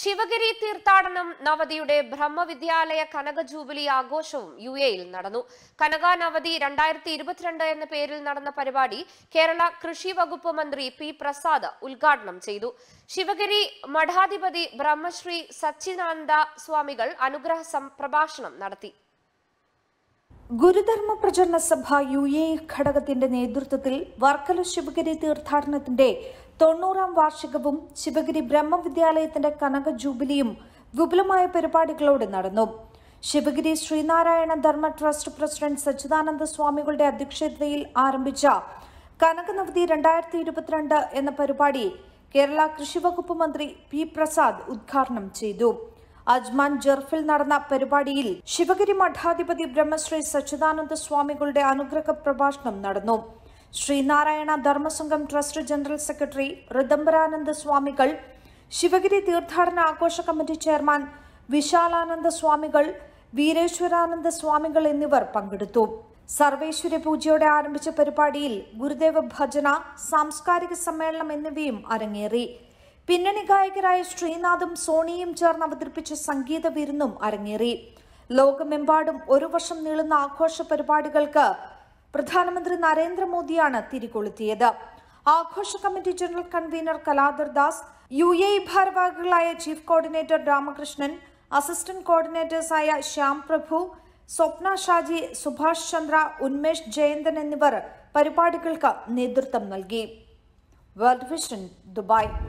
ശിവഗിരി തീർത്ഥാടനം നവതിയുടെ ബ്രഹ്മവിദ്യാലയ കനക ജൂബിലി ആഘോഷവും യു എയിൽ നടന്നു കനക നവതി രണ്ടായിരത്തി ഇരുപത്തിരണ്ട് എന്ന പേരിൽ നടന്ന പരിപാടി കേരള കൃഷി വകുപ്പ് മന്ത്രി പി പ്രസാദ് ഉദ്ഘാടനം ചെയ്തു ശിവഗിരി മഠാധിപതി ബ്രഹ്മശ്രീ സച്ചിദാനന്ദ സ്വാമികൾ അനുഗ്രഹ പ്രഭാഷണം നടത്തി ഗുരുധർമ്മ പ്രചരണ സഭ യു എ ഘടകത്തിന്റെ നേതൃത്വത്തിൽ വർക്കല ശിവഗിരി തീർത്ഥാടനത്തിന്റെ തൊണ്ണൂറാം വാർഷികവും ശിവഗിരി ബ്രഹ്മവിദ്യാലയത്തിന്റെ കനക ജൂബിലിയും വിപുലമായ പരിപാടികളോടെ നടന്നു ശിവഗിരി ശ്രീനാരായണ ധർമ്മ ട്രസ്റ്റ് പ്രസിഡന്റ് സച്ചിദാനന്ദ സ്വാമികളുടെ അധ്യക്ഷതയിൽ ആരംഭിച്ച കനക നവതി രണ്ടായിരത്തി ഇരുപത്തിരണ്ട് എന്ന പരിപാടി കേരള കൃഷി വകുപ്പ് മന്ത്രി പി പ്രസാദ് ഉദ്ഘാടനം ചെയ്തു അജ്മാൻ ജർഫിൽ നടന്ന പരിപാടിയിൽ ശിവഗിരി മഠാധിപതി ബ്രഹ്മശ്രീ സച്ചിദാനന്ദ സ്വാമികളുടെ അനുഗ്രഹ പ്രഭാഷണം നടന്നു Sreenarayana Dharmasangham trust general secretary Ritambharananda സ്വാമികൾ ശിവഗിരി തീർത്ഥാടന ആഘോഷ കമ്മിറ്റി ചെയർമാൻ വിശാലാനന്ദ സ്വാമികൾ വീരേശ്വരാനന്ദ സ്വാമികൾ എന്നിവർ പങ്കെടുത്തു സർവേശ്വരി പൂജയോടെ ആരംഭിച്ച പരിപാടിയിൽ ഗുരുദേവ ഭജന സാംസ്കാരിക സമ്മേളനം എന്നിവയും അരങ്ങേറി പിന്നണി ഗായകരായ ശ്രീനാഥും സോണിയും ചേർന്ന് അവതരിപ്പിച്ച സംഗീത വിരുന്നും അരങ്ങേറി ലോകമെമ്പാടും ഒരു വർഷം നീളുന്ന ആഘോഷ പരിപാടികൾക്ക് പ്രധാനമന്ത്രി നരേന്ദ്രമോദിയാണ് തിരികൊളുത്തിയത് ആഘോഷ committee general convener Kaladhar Das U A ഭാരവാഹികളായ ചീഫ് കോർഡിനേറ്റർ രാമകൃഷ്ണൻ അസിസ്റ്റന്റ് കോർഡിനേറ്റേഴ്സായ ശ്യാം പ്രഭു സ്വപ്ന ഷാജി സുഭാഷ് ചന്ദ്ര ഉന്മേഷ് ജയന്തൻ എന്നിവർ പരിപാടികൾക്ക് നേതൃത്വം നൽകി വേൾഡ് വിഷൻ ദുബായ്